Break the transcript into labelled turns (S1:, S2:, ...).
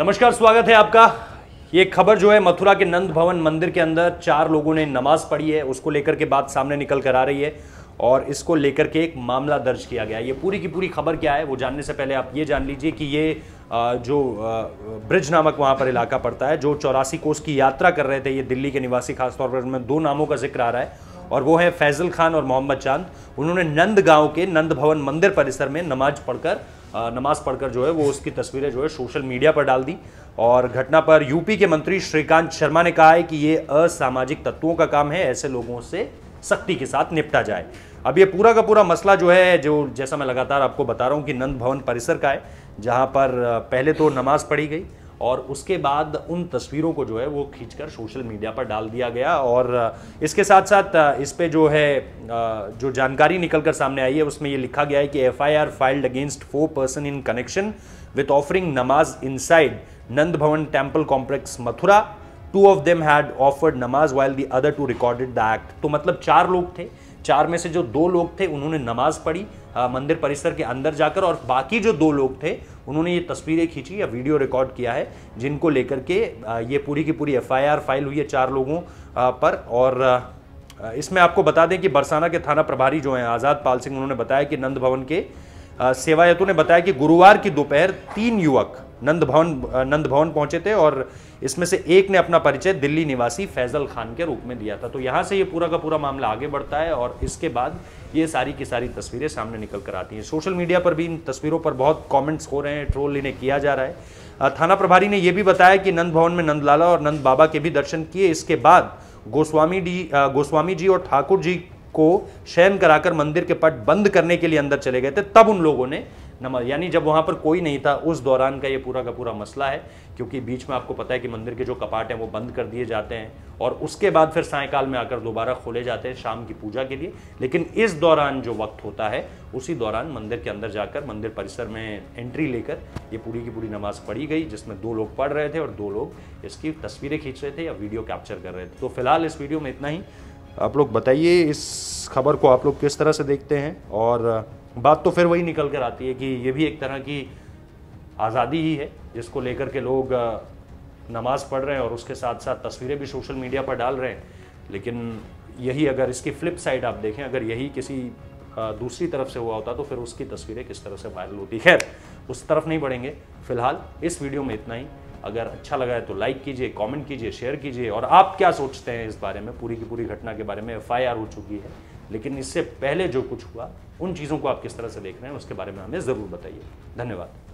S1: नमस्कार स्वागत है आपका ये खबर जो है मथुरा के नंद भवन मंदिर के अंदर चार लोगों ने नमाज पढ़ी है उसको लेकर के बात सामने निकल कर आ रही है और इसको लेकर के एक मामला दर्ज किया गया ये पूरी की पूरी खबर क्या है वो जानने से पहले आप ये जान लीजिए कि ये जो ब्रिज नामक वहाँ पर इलाका पड़ता है जो चौरासी कोस की यात्रा कर रहे थे ये दिल्ली के निवासी खासतौर पर उनमें दो नामों का जिक्र आ रहा है और वो है फैजल खान और मोहम्मद चांद उन्होंने नंद गांव के नंद भवन मंदिर परिसर में नमाज पढ़कर नमाज पढ़कर जो है वो उसकी तस्वीरें जो है सोशल मीडिया पर डाल दी और घटना पर यूपी के मंत्री श्रीकांत शर्मा ने कहा है कि ये असामाजिक तत्वों का काम है ऐसे लोगों से सख्ती के साथ निपटा जाए अब ये पूरा का पूरा मसला जो है जो जैसा मैं लगातार आपको बता रहा हूँ कि नंद भवन परिसर का है जहाँ पर पहले तो नमाज पढ़ी गई और उसके बाद उन तस्वीरों को जो है वो खींचकर सोशल मीडिया पर डाल दिया गया और इसके साथ साथ इस पर जो है जो जानकारी निकल कर सामने आई है उसमें ये लिखा गया है कि F I R filed against four person in connection with offering namaz inside Nand Bhavan temple complex Mathura two of them had offered namaz while the other two recorded the act तो मतलब चार लोग थे चार में से जो दो लोग थे उन्होंने नमाज पढ़ी मंदिर परिसर के अंदर जाकर और बाकी जो दो लोग थे उन्होंने ये तस्वीरें खींची या वीडियो रिकॉर्ड किया है जिनको लेकर के ये पूरी की पूरी एफआईआर फाइल हुई है चार लोगों पर और इसमें आपको बता दें कि बरसाना के थाना प्रभारी जो हैं आज़ाद पाल सिंह उन्होंने बताया कि नंद भवन के सेवायतों ने बताया कि गुरुवार की दोपहर तीन युवक नंद भवन नंद भवन पहुंचे थे और इसमें से एक ने अपना परिचय दिल्ली निवासी फैजल खान के रूप में दिया था तो यहाँ से ये पूरा का पूरा मामला आगे बढ़ता है और इसके बाद ये सारी की सारी तस्वीरें सामने निकल कर आती हैं सोशल मीडिया पर भी इन तस्वीरों पर बहुत कॉमेंट्स हो रहे हैं ट्रोल इन्हें किया जा रहा है थाना प्रभारी ने यह भी बताया कि नंद भवन में नंदलाला और नंद बाबा के भी दर्शन किए इसके बाद गोस्वामी डी गोस्वामी जी और ठाकुर जी को शयन कराकर मंदिर के पट बंद करने के लिए अंदर चले गए थे तब उन लोगों ने नमाज यानी जब वहाँ पर कोई नहीं था उस दौरान का ये पूरा का पूरा मसला है क्योंकि बीच में आपको पता है कि मंदिर के जो कपाट हैं वो बंद कर दिए जाते हैं और उसके बाद फिर सायकाल में आकर दोबारा खोले जाते हैं शाम की पूजा के लिए लेकिन इस दौरान जो वक्त होता है उसी दौरान मंदिर के अंदर जाकर मंदिर परिसर में एंट्री लेकर ये पूरी की पूरी नमाज पढ़ी गई जिसमें दो लोग पढ़ रहे थे और दो लोग इसकी तस्वीरें खींच रहे थे या वीडियो कैप्चर कर रहे थे तो फिलहाल इस वीडियो में इतना ही आप लोग बताइए इस खबर को आप लोग किस तरह से देखते हैं और बात तो फिर वही निकल कर आती है कि ये भी एक तरह की आज़ादी ही है जिसको लेकर के लोग नमाज पढ़ रहे हैं और उसके साथ साथ तस्वीरें भी सोशल मीडिया पर डाल रहे हैं लेकिन यही अगर इसकी फ्लिप साइड आप देखें अगर यही किसी दूसरी तरफ से हुआ होता तो फिर उसकी तस्वीरें किस तरह से वायरल होती खैर उस तरफ नहीं बढ़ेंगे फिलहाल इस वीडियो में इतना ही अगर अच्छा लगा है तो लाइक कीजिए कमेंट कीजिए शेयर कीजिए और आप क्या सोचते हैं इस बारे में पूरी की पूरी घटना के बारे में एफ हो चुकी है लेकिन इससे पहले जो कुछ हुआ उन चीज़ों को आप किस तरह से देख रहे हैं उसके बारे में हमें ज़रूर बताइए धन्यवाद